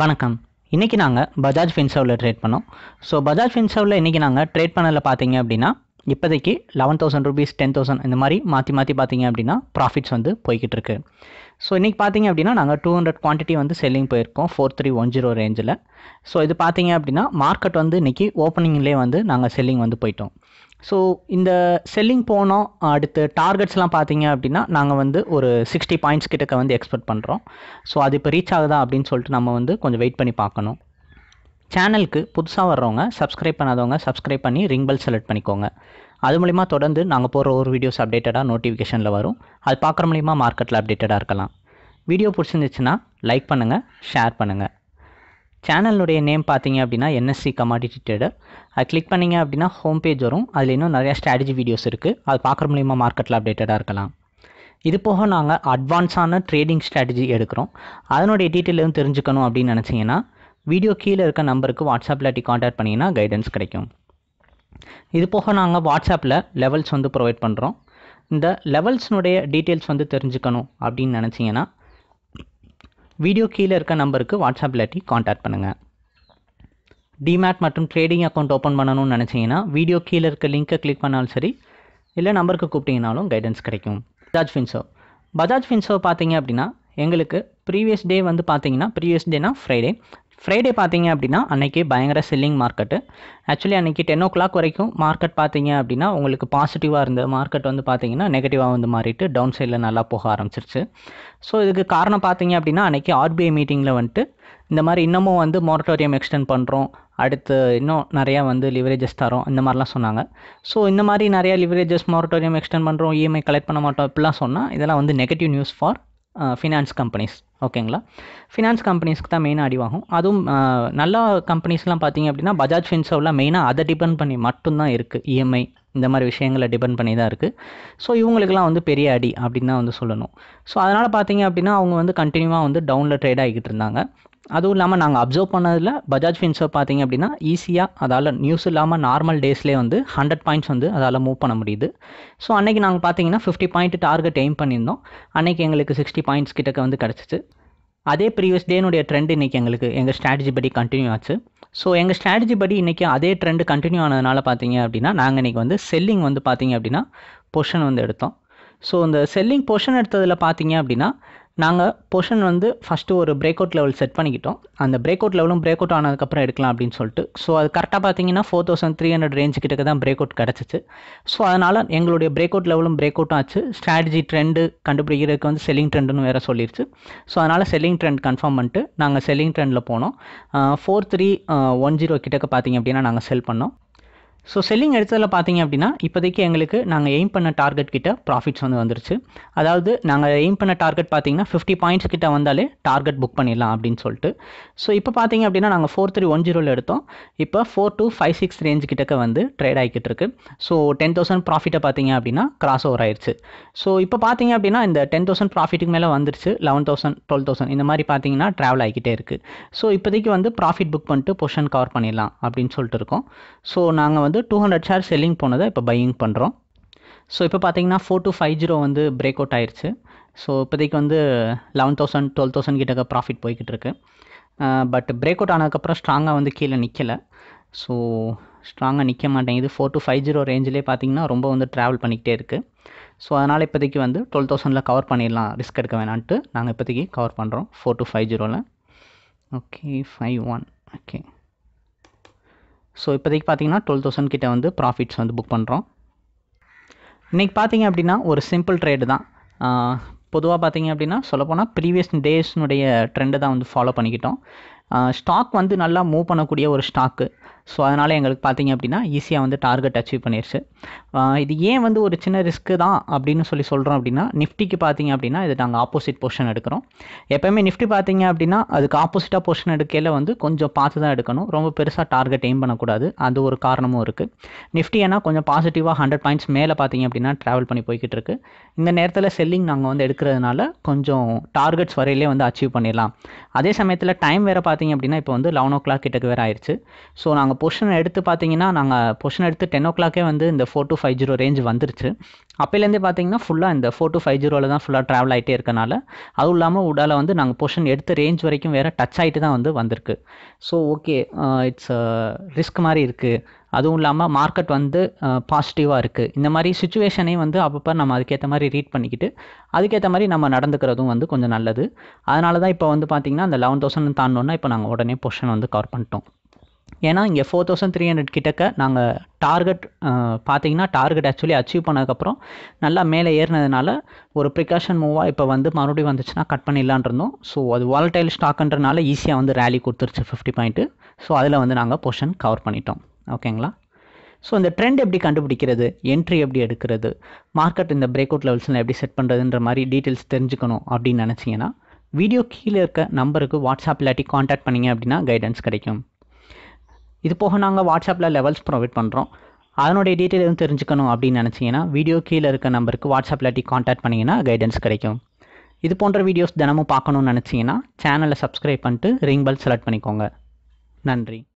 வணக்கம் இன்றைக்கி நாங்கள் பஜாஜ் ஃபின்சர்வில் ட்ரேட் பண்ணோம் ஸோ பஜாஜ் ஃபின்சர்வில் இன்றைக்கி நாங்கள் ட்ரேட் பண்ணதில் பார்த்தீங்க அப்படின்னா இப்போதைக்கு eleven thousand rupees ten thousand இந்த மாதிரி மாற்றி மாற்றி பார்த்தீங்க அப்படின்னா ப்ராஃபிட்ஸ் வந்து போய்கிட்டு இருக்கு ஸோ இன்றைக்கி பார்த்தீங்க அப்படின்னா நாங்கள் டூ ஹண்ட்ரட் குவான்டிட்டி வந்து செல்லிங் போயிருக்கோம் ஃபோர் த்ரீ ஒன் ஜீரோ ரேஞ்சில் ஸோ இது பார்த்தீங்க அப்படின்னா மார்க்கெட் வந்து இன்றைக்கி ஓப்பனிங்லேயே வந்து நாங்கள் செல்லிங் வந்து போயிட்டோம் ஸோ இந்த செல்லிங் போனோம் அடுத்து டார்கெட்ஸ்லாம் பார்த்தீங்க அப்படின்னா நாங்கள் வந்து ஒரு சிக்ஸ்டி பாயிண்ட்ஸ் கிட்டக்க வந்து எக்ஸ்பெக்ட் பண்ணுறோம் ஸோ அது இப்போ ரீச் ஆகுதா அப்படின்னு சொல்லிட்டு நம்ம வந்து கொஞ்சம் வெயிட் பண்ணி பார்க்கணும் சேனலுக்கு புதுசாக வர்றவங்க சப்ஸ்கிரைப் பண்ணாதவங்க சப்ஸ்கிரைப் பண்ணி ரிங் பெல் செலக்ட் பண்ணிக்கோங்க அது மூலிமா தொடர்ந்து நாங்கள் போகிற ஒரு வீடியோஸ் அப்டேட்டடாக நோட்டிஃபிகேஷனில் வரும் அது பார்க்குற மூலிமா மார்க்கெட்டில் அப்டேட்டடாக இருக்கலாம் வீடியோ பிடிச்சிருந்துச்சுன்னா லைக் பண்ணுங்கள் ஷேர் பண்ணுங்கள் சேனலுடைய நேம் பார்த்தீங்க அப்படின்னா என்எஸ்சி கமாடிட்டி ட்ரேடர் அது கிளிக் பண்ணிங்க அப்படின்னா ஹோம் பேஜ் வரும் அதில் இன்னும் நிறையா ஸ்ட்ராட்டஜி வீடியோஸ் இருக்குது அது பார்க்குற மூலிமா மார்க்கெட்டில் அப்டேட்டடாக இருக்கலாம் இது போக நாங்கள் அட்வான்ஸான ட்ரேடிங் ஸ்ட்ராட்டஜி எடுக்கிறோம் அதனுடைய டீட்டெயில் எதுவும் தெரிஞ்சுக்கணும் அப்படின்னு நினச்சிங்கன்னா வீடியோ கீழே இருக்க நம்பருக்கு வாட்ஸ்அப்பில் டி காண்டாக்ட் பண்ணிங்கன்னா கைடன்ஸ் கிடைக்கும் இது போக நாங்கள் வாட்ஸ்அப்பில் லெவல்ஸ் வந்து ப்ரொவைட் பண்ணுறோம் இந்த லெவல்ஸ்னுடைய டீட்டெயில்ஸ் வந்து தெரிஞ்சுக்கணும் அப்படின்னு நினச்சிங்கன்னா வீடியோ கீழே இருக்க நம்பருக்கு வாட்ஸ்அப் இல்லாட்டி காண்டாக்ட் பண்ணுங்கள் டிமேட் மற்றும் ட்ரேடிங் அக்கௌண்ட் ஓப்பன் பண்ணணும்னு நினச்சிங்கன்னா வீடியோ கீழே இருக்க லிங்க்கை கிளிக் பண்ணாலும் சரி இல்லை நம்பருக்கு கூப்பிட்டிங்கனாலும் கைடன்ஸ் கிடைக்கும் பஜாஜ் ஃபின்சோ பஜாஜ் ஃபின்சோ பார்த்தீங்க அப்படின்னா எங்களுக்கு ப்ரீவியஸ் டே வந்து பார்த்தீங்கன்னா ப்ரீவியஸ் டேனா ஃப்ரைடே ஃப்ரைடே பார்த்தீங்க அப்படின்னா அன்றைக்கி பயங்கர செல்லிங் மார்க்கெட்டு ஆக்சுவலி அன்றைக்கி டென் ஓ கிளாக் வரைக்கும் மார்க்கெட் பார்த்தீங்க அப்படின்னா உங்களுக்கு பாசிட்டிவாக இருந்த மார்க்கெட் வந்து பார்த்தீங்கன்னா நெகட்டிவாக வந்து மாறிட்டு டவுன் சைடில் நல்லா போக ஆரம்பிச்சிருச்சு ஸோ இதுக்கு காரணம் பார்த்தீங்க அப்படின்னா அன்றைக்கி ஆர்பிஐ மீட்டிங்கில் வந்துட்டு இந்த மாதிரி இன்னமும் வந்து மொரட்டோரியம் எக்ஸ்டெண்ட் பண்ணுறோம் அடுத்து இன்னும் நிறையா வந்து லிவரேஜஸ் தரோம் இந்த மாதிரிலாம் சொன்னாங்க ஸோ இந்த மாதிரி நிறையா லிவரேஜஸ் மொரட்டோரியம் எக்ஸ்டெண்ட் பண்ணுறோம் இஎம்ஐ கலெக்ட் பண்ண மாட்டோம் இப்படிலாம் சொன்னால் இதெல்லாம் வந்து negative news for finance companies ஓகேங்களா ஃபினான்ஸ் கம்பெனிஸ்க்கு தான் மெயினாக அடிவாகும் அதுவும் நல்ல கம்பெனிஸ்லாம் பார்த்தீங்க அப்படின்னா பஜாஜ் ஃபின்சர்வ்லாம் மெயினாக அதை டிபெண்ட் பண்ணி மட்டும்தான் இருக்குது இஎம்ஐ e இந்த மாதிரி விஷயங்களை டிபெண்ட் பண்ணி தான் இருக்குது ஸோ இவங்களுக்குலாம் வந்து பெரிய அடி அப்படின்னு தான் வந்து சொல்லணும் ஸோ அதனால் பார்த்தீங்க அப்படின்னா அவங்க வந்து கண்டினியூவாக வந்து டவுனில் ட்ரேட் ஆகிக்கிட்டு இருந்தாங்க அதுவும் இல்லாமல் நாங்கள் அப்சர்வ் பண்ணதில் பஜாஜ் ஃபின்சர்வ் பார்த்தீங்க அப்படின்னா ஈஸியாக அதால் நியூஸ் இல்லாமல் நார்மல் டேஸ்லேயே வந்து ஹண்ட்ரட் பாயிண்ட்ஸ் வந்து அதால் மூவ் பண்ண முடியுது ஸோ அன்றைக்கி நாங்கள் பார்த்தீங்கன்னா ஃபிஃப்டி பாயிண்ட் டார்கெட் எய்ம் பண்ணியிருந்தோம் அன்றைக்கி எங்களுக்கு சிக்ஸ்டி பாயிண்ட்ஸ் கிட்டக்க வந்து கிடச்சிச்சு அதே ப்ரீவியஸ் டேனுடைய ட்ரெண்ட் இன்றைக்கி எங்களுக்கு எங்கள் ஸ்ட்ராட்டஜி படி கண்டினியூ ஆச்சு ஸோ எங்கள் ஸ்ட்ராட்டஜி படி இன்றைக்கி அதே ட்ரெண்டு கண்டினியூ ஆனதுனால பார்த்தீங்க அப்படின்னா நாங்கள் இன்றைக்கி வந்து செல்லிங் வந்து பார்த்தீங்க அப்படின்னா பொஷன் வந்து எடுத்தோம் ஸோ இந்த செல்லிங் பொஷன் எடுத்ததில் பார்த்தீங்க அப்படின்னா நாங்கள் பொஷன் வந்து ஃபஸ்ட்டு ஒரு பிரேக் அவுட் லெவல் செட் பண்ணிக்கிட்டோம் அந்த பிரேக் அவுட் லெவலும் பிரேக் அவுட் ஆனதுக்கப்புறம் எடுக்கலாம் அப்படின்னு சொல்லிட்டு ஸோ அது கரெக்டாக பார்த்தீங்கன்னா four thousand three hundred range கிட்டக்க தான் பிரேக் அவுட் கிடச்சிச்சு ஸோ அதனால் எங்களுடைய பிரேக் அவுட் லெவலும் பிரேக் அவுட் ஆச்சு ஸ்ட்ராட்டஜி ட்ரெண்டு கண்டுபிடிக்கிறதுக்கு வந்து செல்லிங் ட்ரெண்டுன்னு வேறு சொல்லிடுச்சு ஸோ அதனால் செல்லிங் ட்ரெண்ட் கன்ஃபார்ம் பண்ணிட்டு நாங்கள் செல்லிங் ட்ரெண்டில் போனோம் ஃபோர் த்ரீ ஒன் ஜீரோ கிட்டக்க பார்த்தீங்க அப்படின்னா நாங்கள் செல் பண்ணோம் ஸோ செல்லிங் எடுத்ததில் பார்த்தீங்க அப்படின்னா இப்போதைக்கு எங்களுக்கு நாங்கள் எய்ம் பண்ண டார்கெட் கிட்ட ப்ராஃபிட்ஸ் வந்து வந்துருச்சு அதாவது நாங்கள் எய்ம் பண்ண டார்கெட் பார்த்தீங்கன்னா ஃபிஃப்டி பாயிண்ட்ஸ் கிட்ட வந்தாலே டார்கெட் புக் பண்ணிடலாம் அப்படின்னு சொல்லிட்டு ஸோ இப்போ பார்த்தீங்க அப்படின்னா நாங்கள் ஃபோர் த்ரீ ஒன் ஜீரோவில் எடுத்தோம் இப்போ four two five six range கிட்டக்க வந்து ட்ரேட் ஆகிக்கிட்டு இருக்கு ஸோ டென் தௌசண்ட் ப்ராஃபிட்டை பார்த்தீங்க அப்படின்னா கிராஸ் ஓவர் ஆயிடுச்சு ஸோ இப்போ பார்த்தீங்க அப்படின்னா இந்த டென் தௌசண்ட் ப்ராஃபிட்டுக்கு மேலே வந்துருச்சு லெவன் தௌசண்ட் டுவெல் தௌசண்ட் இந்த மாதிரி பார்த்தீங்கன்னா ட்ராவல் ஆகிக்கிட்டே இருக்குது ஸோ இப்போதைக்கு வந்து ப்ராஃபிட் புக் பண்ணிட்டு பொஷன் கவர் பண்ணிடலாம் அப்படின்னு சொல்லிட்டு இருக்கோம் ஸோ நாங்கள் வந்து வந்து டூ ஹண்ட்ரட் ஷேர் செல்லிங் போனதை இப்போ பையிங் பண்ணுறோம் ஸோ இப்போ பார்த்தீங்கன்னா ஃபோர் டு ஃபைவ் ஜீரோ வந்து பிரேக் அவுட் ஆயிடுச்சு ஸோ இப்போதைக்கு வந்து லெவன் தௌசண்ட் டுவெல் தௌசண்ட் கிட்டக்க ப்ராஃபிட் போய்கிட்டு இருக்கு பட் பிரேக் அவுட் ஆனதுக்கப்புறம் ஸ்ட்ராங்காக வந்து கீழே நிற்கலை ஸோ ஸ்ட்ராங்காக நிற்க மாட்டேங்குது ஃபோர் டு ஃபைவ் ஜீரோ ரேஞ்சிலே பார்த்தீங்கன்னா ரொம்ப வந்து ட்ராவல் பண்ணிக்கிட்டே இருக்குது ஸோ அதனால் இப்போதைக்கு வந்து டுவெல் தௌசண்டில் கவர் பண்ணிடலாம் ரிஸ்க் எடுக்க வேணான்ட்டு நாங்கள் இப்போதைக்கு கவர் பண்ணுறோம் ஃபோர் டு ஃபைவ் ஜீரோவில் okay five one okay so இப்போதைக்கு பார்த்தீங்கன்னா டுவெல் தௌசண்ட் கிட்டே வந்து ப்ராஃபிட்ஸ் வந்து புக் பண்ணுறோம் இன்றைக்கி பார்த்தீங்க அப்படின்னா ஒரு சிம்பிள் ட்ரேடு தான் பொதுவாக பார்த்தீங்க அப்படின்னா சொல்லப்போனால் ப்ரீவியஸ் டேஸ்னுடைய ட்ரெண்டை தான் வந்து ஃபாலோ பண்ணிக்கிட்டோம் ஸ்டாக் வந்து நல்லா மூவ் பண்ணக்கூடிய ஒரு ஸ்டாக்கு ஸோ அதனால் எங்களுக்கு பார்த்திங்க அப்படின்னா ஈஸியாக வந்து டார்கெட் அச்சீவ் பண்ணிடுச்சு இது ஏன் வந்து ஒரு சின்ன ரிஸ்க்கு தான் அப்படின்னு சொல்லி சொல்கிறோம் அப்படின்னா நிஃப்டிக்கு பார்த்திங்க அப்படின்னா இது நாங்கள் ஆப்போசிட் போர்ஷன் எடுக்கிறோம் எப்போயுமே நிஃப்டி பார்த்திங்க அப்படின்னா அதுக்கு ஆப்போசிட்டாக போர்ஷன் எடுக்கையில் வந்து கொஞ்சம் பார்த்து தான் எடுக்கணும் ரொம்ப பெருசாக டார்கெட் எய்ம் பண்ணக்கூடாது அது ஒரு காரணமும் இருக்குது நிஃப்டி ஏன்னா கொஞ்சம் பாசிட்டிவாக ஹண்ட்ரட் பாயிண்ட்ஸ் மேலே பார்த்திங்க அப்படின்னா ட்ராவல் பண்ணி போய்கிட்டு இருக்கு இந்த நேரத்தில் செல்லிங் நாங்கள் வந்து எடுக்கிறதுனால கொஞ்சம் டார்கெட்ஸ் வரையிலே வந்து அச்சீவ் பண்ணிடலாம் அதே சமயத்தில் டைம் வேறு பார்த்திங்க அப்படின்னா இப்போ வந்து லெவன் ஓ கிளாக் கிட்டக்கு வேறு ஆயிடுச்சு ஸோ நாங்கள் பொஷன் எடுத்து பார்த்தீங்கன்னா நாங்கள் பொஷன் எடுத்து டென் ஓ கிளாக்கே வந்து இந்த four two five zero range வந்துருச்சு அப்போலேருந்தே பார்த்தீங்கன்னா ஃபுல்லாக இந்த ஃபோர் டு ஃபைவ் ஜீரோவில் தான் ஃபுல்லாக ட்ராவல் ஆகிட்டே இருக்கனால அதுவும் இல்லாமல் உடால வந்து நாங்கள் பொஷன் எடுத்த ரேஞ்ச் வரைக்கும் வேறு டச் ஆகிட்டு தான் வந்து வந்திருக்கு ஸோ ஓகே இட்ஸ் ரிஸ்க் மாதிரி இருக்குது அதுவும் இல்லாமல் மார்க்கெட் வந்து பாசிட்டிவாக uh, இருக்குது இந்த மாதிரி சுச்சுவேஷனையும் வந்து அப்பப்போ நம்ம அதுக்கேற்ற மாதிரி ரீட் பண்ணிக்கிட்டு அதுக்கேற்ற மாதிரி நம்ம நடந்துக்கிறதும் வந்து கொஞ்சம் நல்லது அதனால தான் இப்போ வந்து பார்த்திங்கன்னா அந்த லெவன் தௌசண்ட் தாண்டோன்னா இப்போ நாங்கள் உடனே பொஷன் வந்து கவர் பண்ணிட்டோம் ஏன்னா இங்கே ஃபோர் தௌசண்ட் த்ரீ ஹண்ட்ரட் கிட்டக்க நாங்கள் டார்கெட் பார்த்தீங்கன்னா டார்கெட் ஆக்சுவலி அச்சீவ் பண்ணதுக்கப்புறம் நல்லா மேலே ஏறினதுனால ஒரு ப்ரிகாஷன் மூவாக இப்போ வந்து மறுபடியும் வந்துச்சுன்னா கட் பண்ணிடலான் இருந்தோம் ஸோ அது வாலடைல் ஸ்டாக்குன்றனால ஈஸியாக வந்து ரேலி கொடுத்துருச்சு ஃபிஃப்டி பாயிண்ட்டு ஸோ அதில் வந்து நாங்கள் போர்ஷன் கவர் பண்ணிட்டோம் ஓகேங்களா ஸோ இந்த ட்ரெண்ட் எப்படி கண்டுபிடிக்கிறது என்ட்ரி எப்படி எடுக்கிறது மார்க்கெட் இந்த பிரேக் அவுட் லெவல்ஸில் எப்படி செட் பண்ணுறதுன்ற மாதிரி டீட்டெயில்ஸ் தெரிஞ்சுக்கணும் அப்படின்னு நினச்சிங்கன்னா வீடியோ கீழே இருக்க நம்பருக்கு வாட்ஸ்அப் இல்லாட்டி காண்டாக்ட் பண்ணிங்க அப்படின்னா கைடன்ஸ் கிடைக்கும் இது போக நாங்கள் வாட்ஸ்அப்பில் லெவல்ஸ் ப்ரொவைட் பண்ணுறோம் அதனுடைய டீட்டெயில் எதுவும் தெரிஞ்சுக்கணும் அப்படின்னு நினச்சிங்கன்னா வீடியோ கீழே இருக்க நம்பருக்கு வாட்ஸ்அப்பில் டி காண்டாக்ட் பண்ணிங்கன்னா கைடன்ஸ் கிடைக்கும் இது போன்ற வீடியோஸ் தினமும் பார்க்கணுன்னு நினச்சிங்கன்னா சேனலை சப்ஸ்கிரைப் பண்ணிட்டு ரிங் பெல் செலக்ட் பண்ணிக்கோங்க நன்றி